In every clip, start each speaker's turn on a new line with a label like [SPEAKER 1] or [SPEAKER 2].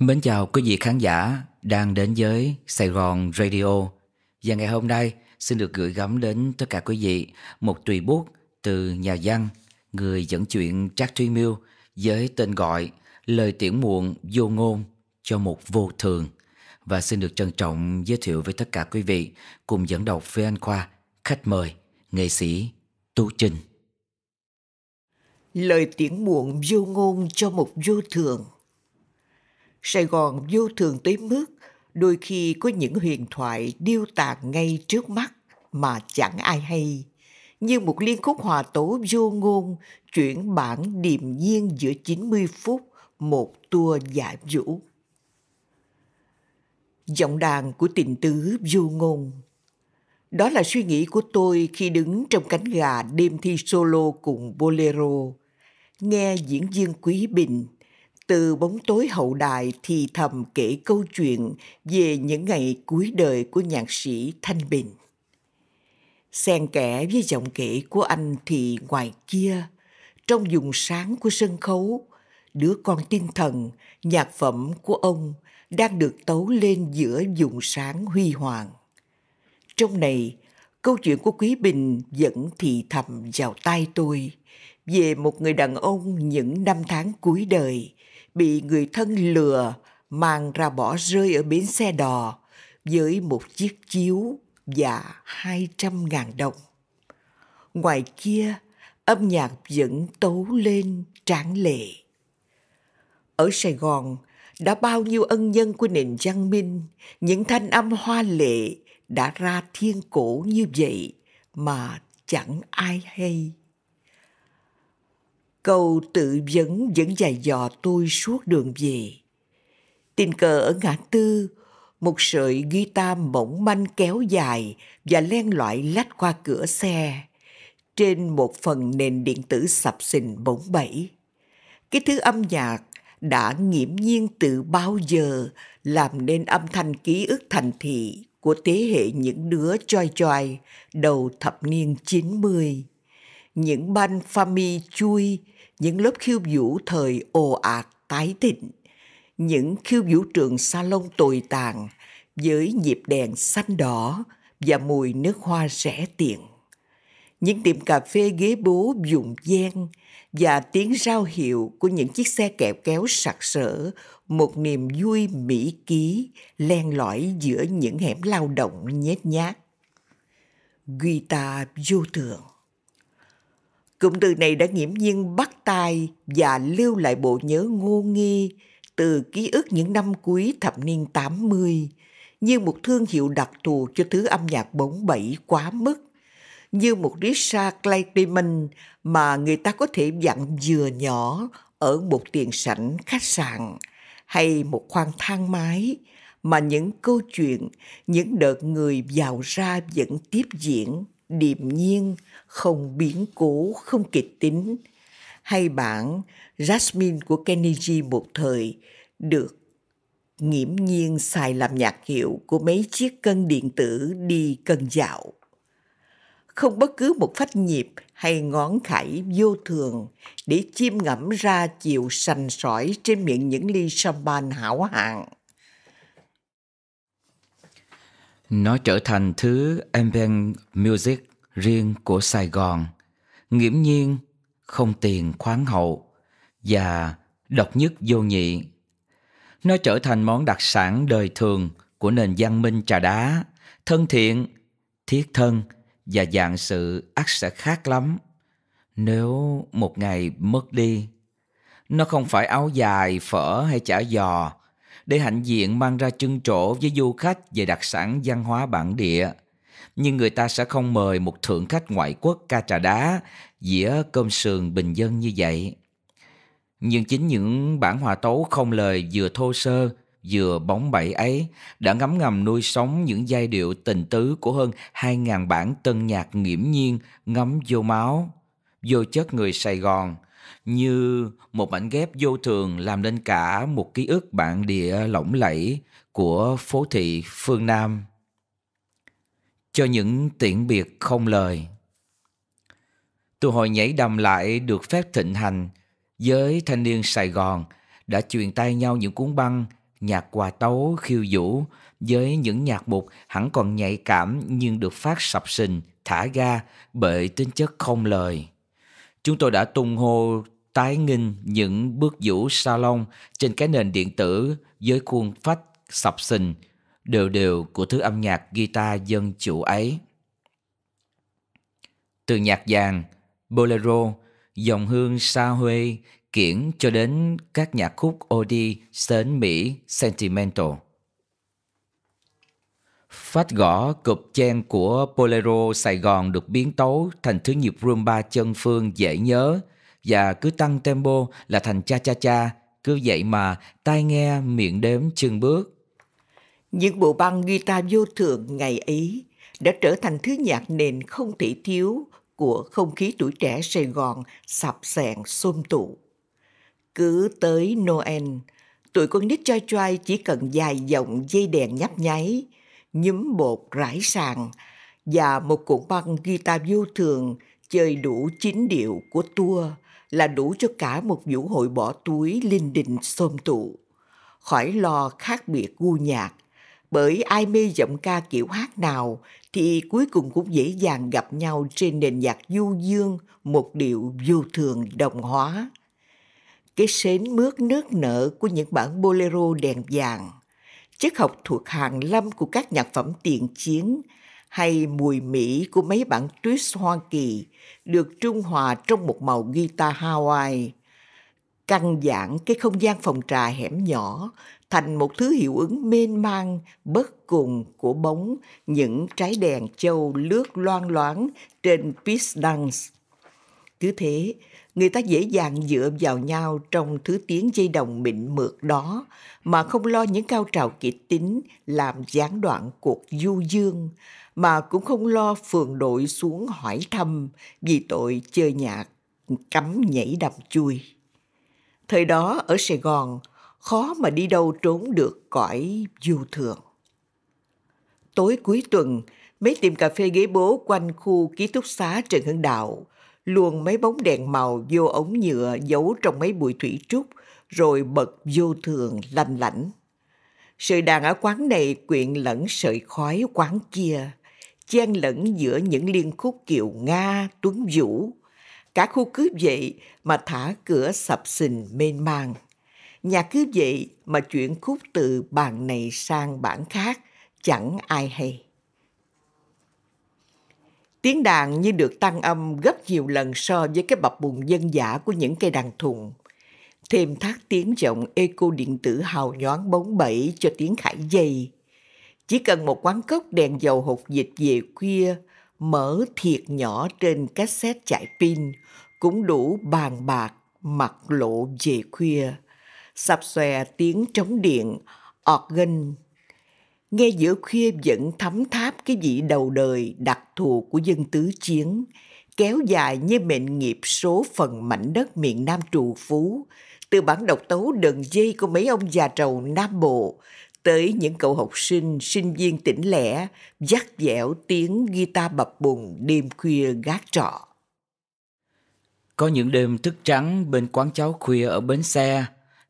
[SPEAKER 1] Mến chào quý vị khán giả đang đến với Sài Gòn Radio Và ngày hôm nay xin được gửi gắm đến tất cả quý vị Một tùy bút từ nhà văn, người dẫn chuyện Trác Truy Miêu Với tên gọi Lời tiễn muộn vô ngôn cho một vô thường Và xin được trân trọng giới thiệu với tất cả quý vị Cùng dẫn đọc với anh Khoa, khách mời, nghệ sĩ Tú Trinh
[SPEAKER 2] Lời tiễn muộn vô ngôn cho một vô thường Sài Gòn vô thường tới mức đôi khi có những huyền thoại điêu tàn ngay trước mắt mà chẳng ai hay. Như một liên khúc hòa tấu vô ngôn chuyển bản điềm nhiên giữa 90 phút một tour giả vũ. Giọng đàn của tình tứ vô ngôn đó là suy nghĩ của tôi khi đứng trong cánh gà đêm thi solo cùng bolero, nghe diễn viên Quý Bình từ bóng tối hậu đại thì thầm kể câu chuyện về những ngày cuối đời của nhạc sĩ Thanh Bình. Xen kẽ với giọng kể của anh thì ngoài kia, trong vùng sáng của sân khấu, đứa con tinh thần, nhạc phẩm của ông đang được tấu lên giữa vùng sáng huy hoàng. Trong này, câu chuyện của Quý Bình vẫn thì thầm vào tai tôi về một người đàn ông những năm tháng cuối đời bị người thân lừa mang ra bỏ rơi ở bến xe đò với một chiếc chiếu và 200.000 đồng. Ngoài kia, âm nhạc vẫn tấu lên tráng lệ. Ở Sài Gòn, đã bao nhiêu ân nhân của nền văn minh, những thanh âm hoa lệ đã ra thiên cổ như vậy mà chẳng ai hay. Câu tự vấn vẫn dài dò tôi suốt đường về. Tình cờ ở ngã tư, một sợi guitar mỏng manh kéo dài và len loại lách qua cửa xe. Trên một phần nền điện tử sập sình bỗng bẫy. Cái thứ âm nhạc đã nghiễm nhiên từ bao giờ làm nên âm thanh ký ức thành thị của thế hệ những đứa choi choi đầu thập niên 90 những ban mi chui, những lớp khiêu vũ thời ồ ạt tái thịnh, những khiêu vũ trường salon tồi tàn với nhịp đèn xanh đỏ và mùi nước hoa rẻ tiền. Những tiệm cà phê ghế bố dùng gian và tiếng rao hiệu của những chiếc xe kẹo kéo sặc sỡ một niềm vui mỹ ký len lỏi giữa những hẻm lao động nhét nhát. Guitar vô thường. Cụm từ này đã nghiễm nhiên bắt tay và lưu lại bộ nhớ ngô nghi từ ký ức những năm cuối thập niên 80 như một thương hiệu đặc thù cho thứ âm nhạc bóng bẩy quá mức, như một Richard Clayton mà người ta có thể dặn vừa nhỏ ở một tiền sảnh khách sạn hay một khoang thang máy mà những câu chuyện, những đợt người vào ra vẫn tiếp diễn điềm nhiên không biến cố, không kịch tính, hay bản Jasmine của Carnegie một thời được nghiễm nhiên xài làm nhạc hiệu của mấy chiếc cân điện tử đi cân dạo. Không bất cứ một phách nhịp hay ngón khải vô thường để chiêm ngẫm ra chiều sành sỏi trên miệng những ly champagne hảo hạng.
[SPEAKER 1] Nó trở thành thứ ambient music riêng của Sài Gòn, nghiễm nhiên, không tiền khoáng hậu và độc nhất vô nhị. Nó trở thành món đặc sản đời thường của nền văn minh trà đá, thân thiện, thiết thân và dạng sự ắt sẽ khác lắm nếu một ngày mất đi. Nó không phải áo dài, phở hay chả giò để hạnh diện mang ra trưng trổ với du khách về đặc sản văn hóa bản địa – nhưng người ta sẽ không mời một thượng khách ngoại quốc ca trà đá, dĩa cơm sườn bình dân như vậy. Nhưng chính những bản hòa tấu không lời vừa thô sơ, vừa bóng bẩy ấy đã ngấm ngầm nuôi sống những giai điệu tình tứ của hơn 2.000 bản tân nhạc nghiễm nhiên ngấm vô máu, vô chất người Sài Gòn, như một mảnh ghép vô thường làm nên cả một ký ức bản địa lỏng lẫy của phố thị phương Nam cho những tiễn biệt không lời. Tụ hội nhảy đầm lại được phép thịnh hành, giới thanh niên Sài Gòn đã truyền tay nhau những cuốn băng, nhạc quà tấu khiêu vũ với những nhạc mục hẳn còn nhạy cảm nhưng được phát sập sình, thả ga bởi tính chất không lời. Chúng tôi đã tung hô tái nghinh những bước vũ salon trên cái nền điện tử với khuôn phách sập sình đều đều của thứ âm nhạc guitar dân chủ ấy. Từ nhạc vàng, bolero, dòng hương sa huê, kiển cho đến các nhạc khúc Odi, sến Mỹ, sentimental. Phát gõ cụp chen của Bolero Sài Gòn được biến tấu thành thứ nhịp rumba chân phương dễ nhớ và cứ tăng tempo là thành cha cha cha, cứ vậy mà tai nghe miệng đếm chân bước.
[SPEAKER 2] Những bộ băng guitar vô thượng ngày ấy đã trở thành thứ nhạc nền không thể thiếu của không khí tuổi trẻ Sài Gòn sập sẹn xôm tụ. Cứ tới Noel, tụi con nít choi choai chỉ cần dài dòng dây đèn nhấp nháy, nhúm bột rải sàn và một cuộn băng guitar vô thường chơi đủ chín điệu của tua là đủ cho cả một vũ hội bỏ túi linh đình xôm tụ. Khỏi lo khác biệt gu nhạc – bởi ai mê giọng ca kiểu hát nào thì cuối cùng cũng dễ dàng gặp nhau trên nền nhạc du dương, một điệu vô thường đồng hóa. Cái sến mướt nước nở của những bản bolero đèn vàng, chất học thuộc hàng lâm của các nhạc phẩm tiền chiến hay mùi mỹ của mấy bản twist Hoa Kỳ được trung hòa trong một màu guitar Hawaii căng giãn cái không gian phòng trà hẻm nhỏ thành một thứ hiệu ứng mênh mang bất cùng của bóng những trái đèn châu lướt loang loáng trên piste dance. Cứ thế, người ta dễ dàng dựa vào nhau trong thứ tiếng dây đồng mịn mượt đó mà không lo những cao trào kịch tính làm gián đoạn cuộc du dương mà cũng không lo phường đội xuống hỏi thăm vì tội chơi nhạc cấm nhảy đập chui. Thời đó ở Sài Gòn, khó mà đi đâu trốn được cõi du thường. Tối cuối tuần, mấy tiệm cà phê ghế bố quanh khu ký túc xá Trần Hưng Đạo luồn mấy bóng đèn màu vô ống nhựa giấu trong mấy bụi thủy trúc rồi bật vô thường lanh lảnh. Sợi đàn ở quán này quyện lẫn sợi khói quán kia, chen lẫn giữa những liên khúc kiều Nga, Tuấn Vũ, cả khu cướp vậy mà thả cửa sập sình mênh mang. Nhà cướp vậy mà chuyển khúc từ bàn này sang bản khác, chẳng ai hay. Tiếng đàn như được tăng âm gấp nhiều lần so với cái bập bùng dân giả của những cây đàn thùng. Thêm thác tiếng giọng eco điện tử hào nhoáng bóng bẩy cho tiếng khải dây. Chỉ cần một quán cốc đèn dầu hột dịch về khuya mở thiệt nhỏ trên cassette chạy pin cũng đủ bàn bạc mặt lộ về khuya sập xòe tiếng trống điện organ nghe giữa khuya vẫn thấm tháp cái vị đầu đời đặc thù của dân tứ chiến kéo dài như mệnh nghiệp số phần mảnh đất miền Nam trù phú, từ bản độc tấu đần dây của mấy ông già trầu Nam Bộ, tới những cậu học sinh, sinh viên tỉnh lẻ, dắt dẻo tiếng
[SPEAKER 1] guitar bập bùng đêm khuya gác trọ. Có những đêm thức trắng bên quán cháo khuya ở bến xe,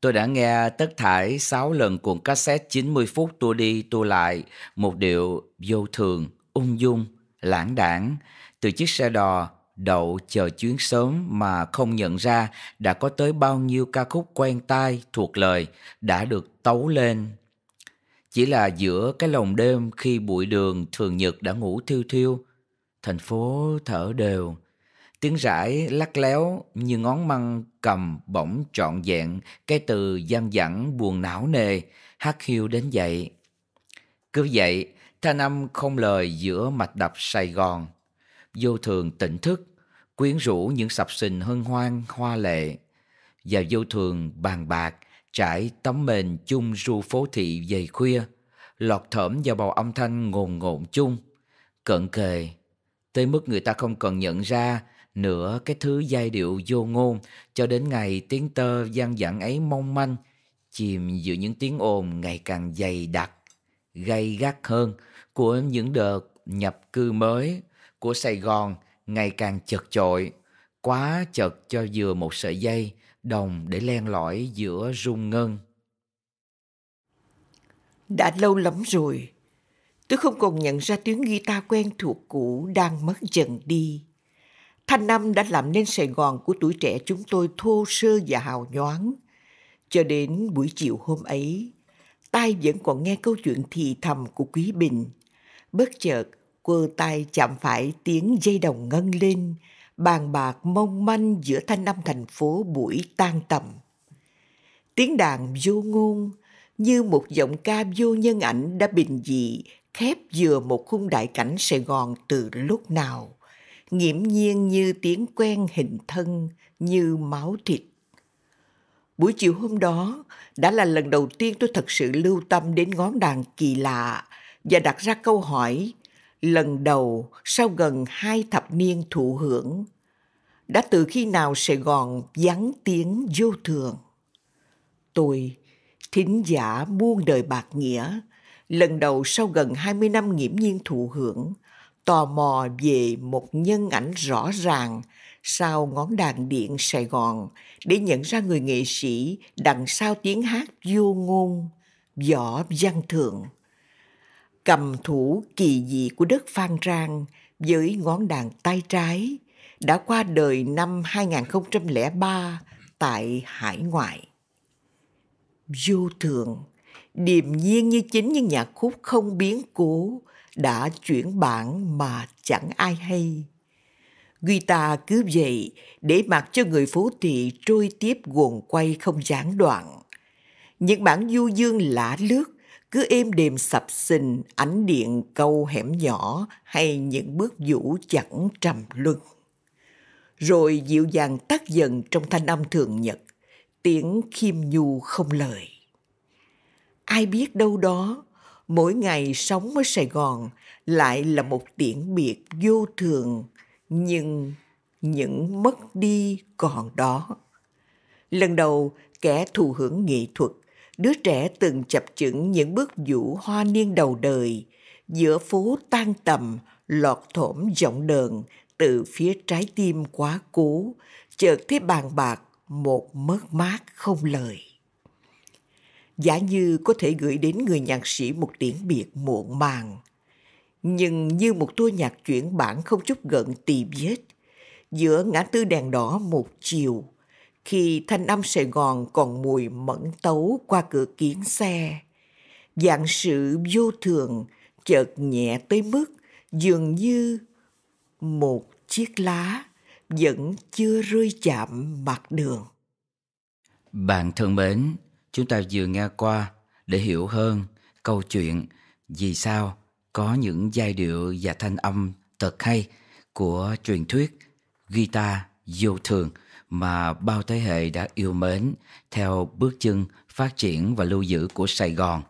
[SPEAKER 1] tôi đã nghe tất thải 6 lần cuộn cassette 90 phút tua đi tua lại, một điệu vô thường, ung dung, lãng đảng, từ chiếc xe đò đậu chờ chuyến sớm mà không nhận ra đã có tới bao nhiêu ca khúc quen tai thuộc lời đã được tấu lên chỉ là giữa cái lồng đêm khi bụi đường thường nhật đã ngủ thiêu thiêu, thành phố thở đều, tiếng rải lắc léo như ngón măng cầm bỗng trọn vẹn cái từ gian dẳng buồn não nề, hát hiu đến dậy. Cứ vậy, thanh âm không lời giữa mạch đập Sài Gòn, vô thường tỉnh thức, quyến rũ những sập sình hân hoan hoa lệ và vô thường bàn bạc trải tấm mền chung ru phố thị dày khuya, lọt thởm vào bầu âm thanh ngồn ngộn chung, cận kề, tới mức người ta không còn nhận ra nữa cái thứ giai điệu vô ngôn cho đến ngày tiếng tơ gian dặn ấy mong manh, chìm giữa những tiếng ồn ngày càng dày đặc, gay gắt hơn của những đợt nhập cư mới của Sài Gòn ngày càng chật chội, quá chật cho vừa một sợi dây đồng để len lỏi giữa rung ngân. Đã lâu lắm rồi, tôi không còn nhận ra tiếng guitar quen
[SPEAKER 2] thuộc cũ đang mất dần đi. Thanh Năm đã làm nên Sài Gòn của tuổi trẻ chúng tôi thô sơ và hào nhoáng. Cho đến buổi chiều hôm ấy, tai vẫn còn nghe câu chuyện thì thầm của Quý Bình. Bất chợt, quơ tay chạm phải tiếng dây đồng ngân lên, bàn bạc mong manh giữa thanh âm thành phố buổi tan tầm. Tiếng đàn vô ngôn như một giọng ca vô nhân ảnh đã bình dị khép vừa một khung đại cảnh Sài Gòn từ lúc nào, nghiễm nhiên như tiếng quen hình thân, như máu thịt. Buổi chiều hôm đó đã là lần đầu tiên tôi thật sự lưu tâm đến ngón đàn kỳ lạ và đặt ra câu hỏi lần đầu sau gần hai thập niên thụ hưởng. Đã từ khi nào Sài Gòn vắng tiếng vô thường? Tôi, thính giả buông đời bạc nghĩa, lần đầu sau gần hai mươi năm nghiễm nhiên thụ hưởng, tò mò về một nhân ảnh rõ ràng sau ngón đàn điện Sài Gòn để nhận ra người nghệ sĩ đằng sau tiếng hát vô ngôn, võ văn thượng cầm thủ kỳ dị của đất Phan Rang với ngón đàn tay trái đã qua đời năm 2003 tại hải ngoại. Vô thường, điềm nhiên như chính những nhạc khúc không biến cố đã chuyển bản mà chẳng ai hay. ta cứ vậy để mặc cho người phố thị trôi tiếp guồn quay không gián đoạn. Những bản du dương lạ lướt cứ êm đềm sập sình ánh điện câu hẻm nhỏ hay những bước vũ chẳng trầm luân. Rồi dịu dàng tắt dần trong thanh âm thường nhật, tiếng khiêm nhu không lời. Ai biết đâu đó, mỗi ngày sống ở Sài Gòn lại là một tiễn biệt vô thường, nhưng những mất đi còn đó. Lần đầu, kẻ thù hưởng nghệ thuật đứa trẻ từng chập chững những bước vũ hoa niên đầu đời, giữa phố tan tầm, lọt thổm giọng đờn từ phía trái tim quá cố, chợt thấy bàn bạc một mất mát không lời. Giả như có thể gửi đến người nhạc sĩ một tiếng biệt muộn màng, nhưng như một tua nhạc chuyển bản không chút gần tì vết giữa ngã tư đèn đỏ một chiều, khi thanh âm Sài Gòn còn mùi mẫn tấu qua cửa kiến xe. Dạng sự vô thường chợt nhẹ tới mức dường như một chiếc lá vẫn chưa rơi chạm mặt đường.
[SPEAKER 1] Bạn thân mến, chúng ta vừa nghe qua để hiểu hơn câu chuyện vì sao có những giai điệu và thanh âm thật hay của truyền thuyết guitar vô thường mà bao thế hệ đã yêu mến theo bước chân phát triển và lưu giữ của Sài Gòn.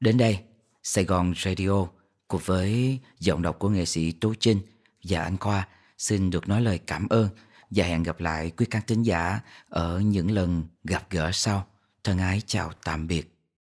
[SPEAKER 1] Đến đây, Sài Gòn Radio cùng với giọng đọc của nghệ sĩ Tú Trinh và anh Khoa xin được nói lời cảm ơn và hẹn gặp lại quý khán thính giả ở những lần gặp gỡ sau. Thân ái chào tạm biệt.